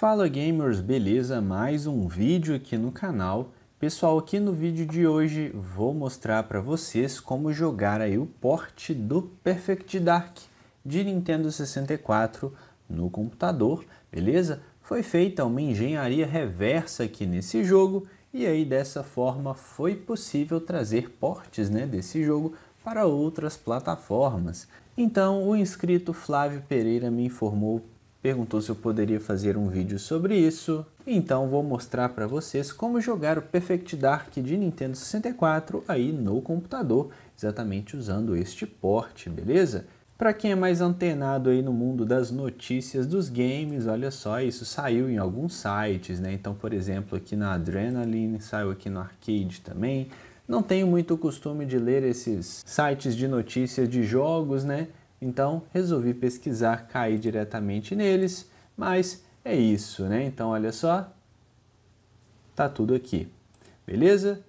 Fala gamers, beleza? Mais um vídeo aqui no canal. Pessoal, aqui no vídeo de hoje vou mostrar para vocês como jogar aí o port do Perfect Dark de Nintendo 64 no computador, beleza? Foi feita uma engenharia reversa aqui nesse jogo e aí dessa forma foi possível trazer portes né, desse jogo para outras plataformas. Então, o inscrito Flávio Pereira me informou perguntou se eu poderia fazer um vídeo sobre isso, então vou mostrar para vocês como jogar o Perfect Dark de Nintendo 64 aí no computador, exatamente usando este porte, beleza? Para quem é mais antenado aí no mundo das notícias dos games, olha só, isso saiu em alguns sites, né? Então, por exemplo, aqui na Adrenaline, saiu aqui no Arcade também. Não tenho muito costume de ler esses sites de notícias de jogos, né? Então resolvi pesquisar, cair diretamente neles, mas é isso, né? Então olha só, tá tudo aqui, beleza?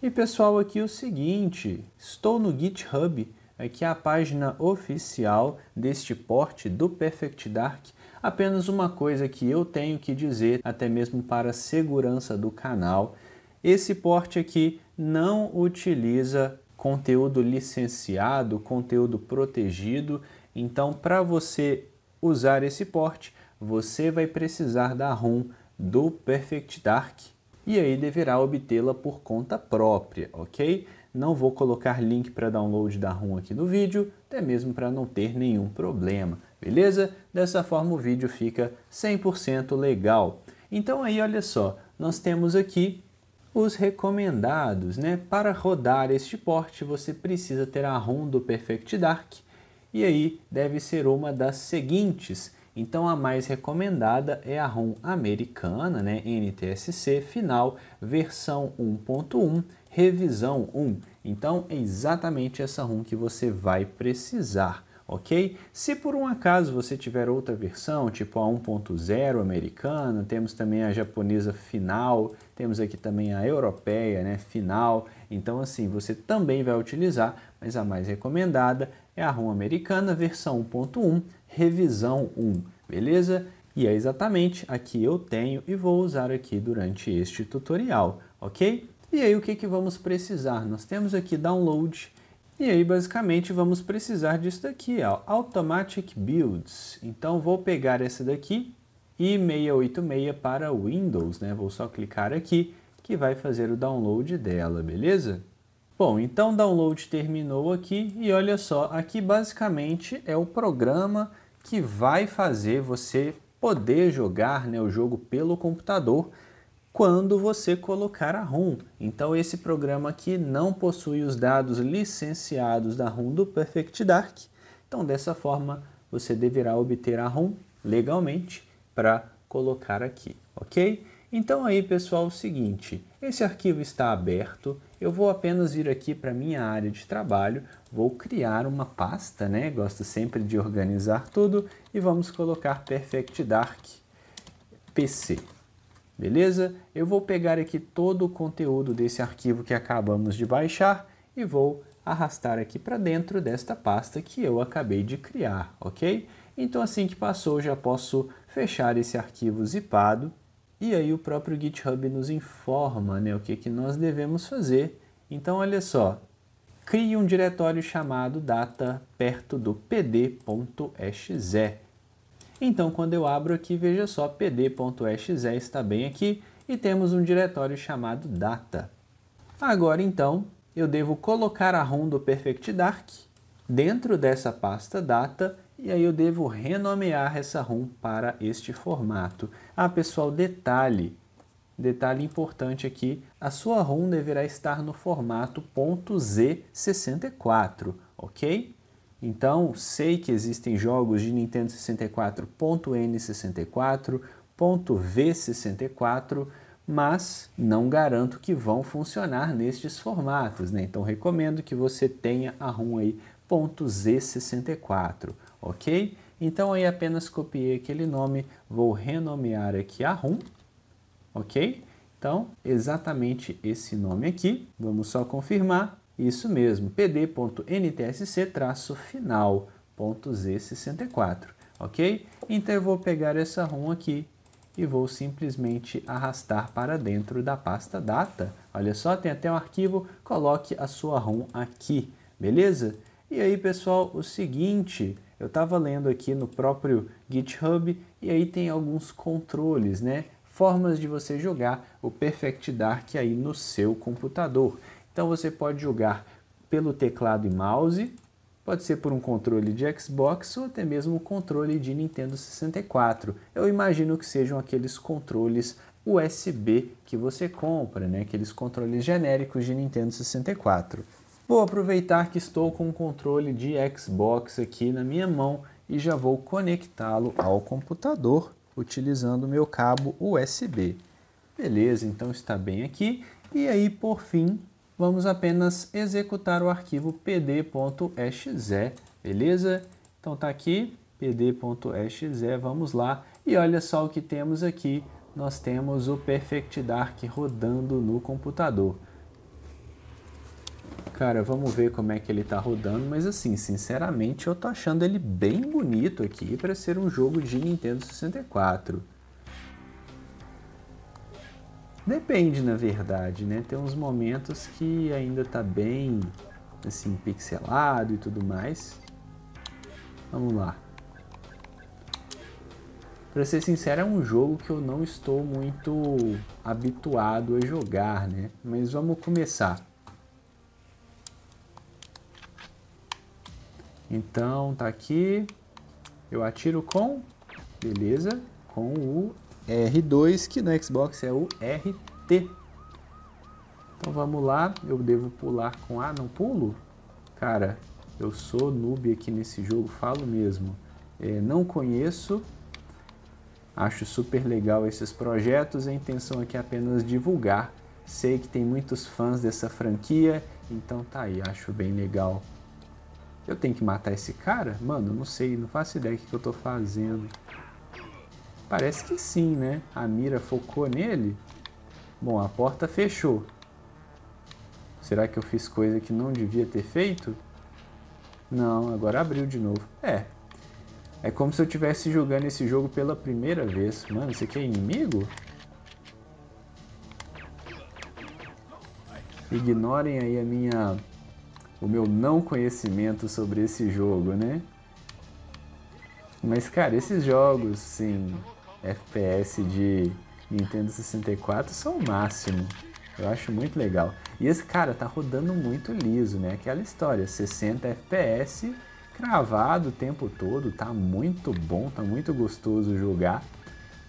E pessoal, aqui é o seguinte, estou no GitHub, aqui é a página oficial deste porte do Perfect Dark. Apenas uma coisa que eu tenho que dizer, até mesmo para a segurança do canal, esse porte aqui não utiliza conteúdo licenciado, conteúdo protegido. Então, para você usar esse porte, você vai precisar da ROM do Perfect Dark e aí deverá obtê-la por conta própria, ok? Não vou colocar link para download da ROM aqui no vídeo, até mesmo para não ter nenhum problema, beleza? Dessa forma o vídeo fica 100% legal. Então aí olha só, nós temos aqui os recomendados. Né? Para rodar este porte, você precisa ter a ROM do Perfect Dark e aí deve ser uma das seguintes. Então a mais recomendada é a ROM americana, né? NTSC final, versão 1.1, revisão 1. Então é exatamente essa ROM que você vai precisar ok? Se por um acaso você tiver outra versão, tipo a 1.0 americana, temos também a japonesa final, temos aqui também a europeia, né, final. Então assim, você também vai utilizar, mas a mais recomendada é a ROM americana versão 1.1, revisão 1, beleza? E é exatamente aqui eu tenho e vou usar aqui durante este tutorial, ok? E aí o que, que vamos precisar? Nós temos aqui download, e aí, basicamente, vamos precisar disso daqui, ó, Automatic Builds. Então, vou pegar essa daqui e 686 para Windows, né? Vou só clicar aqui que vai fazer o download dela, beleza? Bom, então o download terminou aqui e olha só, aqui basicamente é o programa que vai fazer você poder jogar né, o jogo pelo computador quando você colocar a ROM. Então esse programa aqui não possui os dados licenciados da ROM do Perfect Dark. Então dessa forma você deverá obter a ROM legalmente para colocar aqui, ok? Então aí pessoal, é o seguinte, esse arquivo está aberto, eu vou apenas vir aqui para minha área de trabalho, vou criar uma pasta, né? Gosto sempre de organizar tudo e vamos colocar Perfect Dark PC. Beleza? Eu vou pegar aqui todo o conteúdo desse arquivo que acabamos de baixar e vou arrastar aqui para dentro desta pasta que eu acabei de criar, ok? Então assim que passou, já posso fechar esse arquivo zipado e aí o próprio GitHub nos informa né, o que, que nós devemos fazer. Então olha só, crie um diretório chamado data perto do pd.exe então, quando eu abro aqui, veja só, pd.exe está bem aqui e temos um diretório chamado data. Agora, então, eu devo colocar a ROM do Perfect Dark dentro dessa pasta data e aí eu devo renomear essa ROM para este formato. Ah, pessoal, detalhe, detalhe importante aqui, a sua ROM deverá estar no formato .z64, ok? Então, sei que existem jogos de Nintendo 64, N64, V64, mas não garanto que vão funcionar nestes formatos, né? Então, recomendo que você tenha a ROM aí .z64, ok? Então, aí apenas copiei aquele nome, vou renomear aqui a ROM, ok? Então, exatamente esse nome aqui, vamos só confirmar, isso mesmo, pd.ntsc-final.z64, ok? Então eu vou pegar essa ROM aqui e vou simplesmente arrastar para dentro da pasta data. Olha só, tem até um arquivo, coloque a sua ROM aqui, beleza? E aí, pessoal, o seguinte, eu estava lendo aqui no próprio GitHub e aí tem alguns controles, né? Formas de você jogar o Perfect Dark aí no seu computador. Então você pode jogar pelo teclado e mouse, pode ser por um controle de Xbox ou até mesmo um controle de Nintendo 64. Eu imagino que sejam aqueles controles USB que você compra, né? aqueles controles genéricos de Nintendo 64. Vou aproveitar que estou com um controle de Xbox aqui na minha mão e já vou conectá-lo ao computador utilizando o meu cabo USB. Beleza, então está bem aqui. E aí, por fim, vamos apenas executar o arquivo pd.exe, beleza? Então tá aqui, pd.exe, vamos lá. E olha só o que temos aqui, nós temos o Perfect Dark rodando no computador. Cara, vamos ver como é que ele tá rodando, mas assim, sinceramente, eu tô achando ele bem bonito aqui para ser um jogo de Nintendo 64. Depende, na verdade, né? Tem uns momentos que ainda tá bem, assim, pixelado e tudo mais. Vamos lá. Para ser sincero, é um jogo que eu não estou muito habituado a jogar, né? Mas vamos começar. Então, tá aqui. Eu atiro com... Beleza. Com o R2, que no Xbox é o RT. Então vamos lá, eu devo pular com A, não pulo? Cara, eu sou noob aqui nesse jogo, falo mesmo. É, não conheço, acho super legal esses projetos, a intenção aqui é apenas divulgar. Sei que tem muitos fãs dessa franquia, então tá aí, acho bem legal. Eu tenho que matar esse cara? Mano, não sei, não faço ideia do que eu tô fazendo. Parece que sim, né? A mira focou nele. Bom, a porta fechou. Será que eu fiz coisa que não devia ter feito? Não, agora abriu de novo. É. É como se eu estivesse jogando esse jogo pela primeira vez. Mano, você aqui é inimigo? Ignorem aí a minha... O meu não conhecimento sobre esse jogo, né? Mas, cara, esses jogos, sim, FPS de Nintendo 64 são o máximo. Eu acho muito legal. E esse cara tá rodando muito liso, né? Aquela história, 60 FPS cravado o tempo todo, tá muito bom, tá muito gostoso jogar.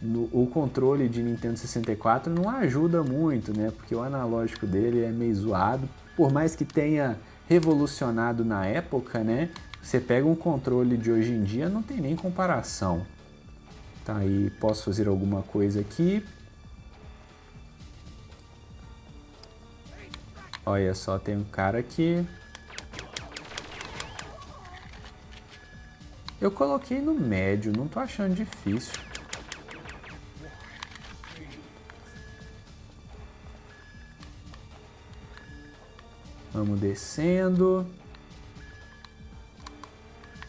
No, o controle de Nintendo 64 não ajuda muito, né? Porque o analógico dele é meio zoado. Por mais que tenha revolucionado na época, né? Você pega um controle de hoje em dia, não tem nem comparação. Tá aí, posso fazer alguma coisa aqui. Olha só, tem um cara aqui. Eu coloquei no médio, não tô achando difícil. Vamos descendo.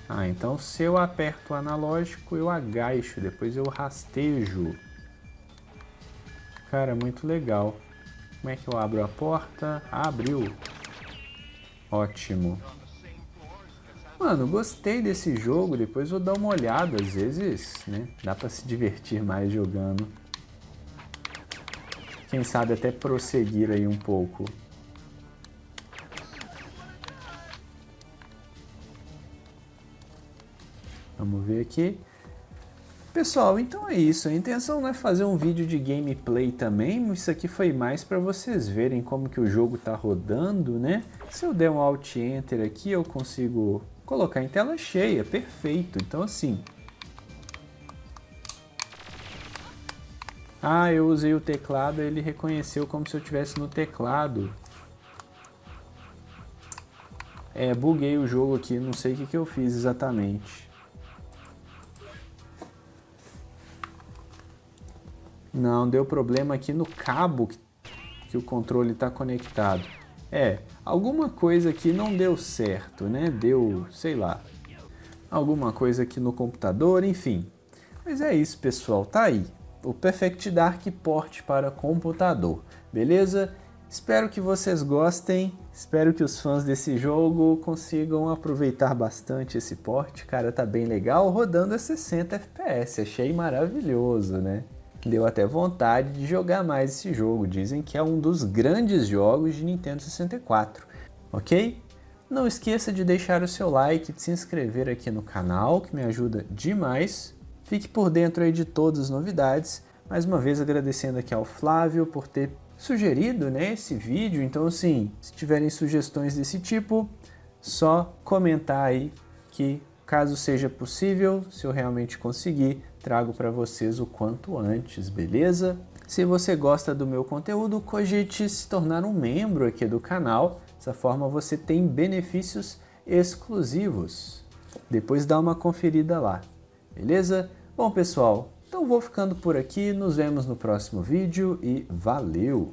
Ah, então se eu aperto o analógico, eu agacho, depois eu rastejo. Cara, muito legal. Como é que eu abro a porta? Ah, abriu. Ótimo. Mano, gostei desse jogo, depois vou dar uma olhada, às vezes, né? Dá pra se divertir mais jogando. Quem sabe até prosseguir aí um pouco. Vamos ver aqui. Pessoal, então é isso. A intenção não é fazer um vídeo de gameplay também. Isso aqui foi mais para vocês verem como que o jogo está rodando, né? Se eu der um Alt Enter aqui, eu consigo colocar em tela cheia. Perfeito. Então, assim... Ah, eu usei o teclado, ele reconheceu como se eu tivesse no teclado. É, buguei o jogo aqui, não sei o que, que eu fiz exatamente. Não, deu problema aqui no cabo que, que o controle está conectado. É, alguma coisa aqui não deu certo, né? Deu, sei lá, alguma coisa aqui no computador, enfim. Mas é isso, pessoal, tá aí. O Perfect Dark Port para computador, beleza? Espero que vocês gostem, espero que os fãs desse jogo consigam aproveitar bastante esse porte, cara, tá bem legal, rodando a 60 FPS, achei maravilhoso, né? Deu até vontade de jogar mais esse jogo. Dizem que é um dos grandes jogos de Nintendo 64. Ok? Não esqueça de deixar o seu like, de se inscrever aqui no canal, que me ajuda demais. Fique por dentro aí de todas as novidades. Mais uma vez agradecendo aqui ao Flávio por ter sugerido né, esse vídeo. Então, assim, se tiverem sugestões desse tipo, só comentar aí que Caso seja possível, se eu realmente conseguir, trago para vocês o quanto antes, beleza? Se você gosta do meu conteúdo, cogite se tornar um membro aqui do canal. Dessa forma você tem benefícios exclusivos. Depois dá uma conferida lá, beleza? Bom, pessoal, então vou ficando por aqui. Nos vemos no próximo vídeo e valeu!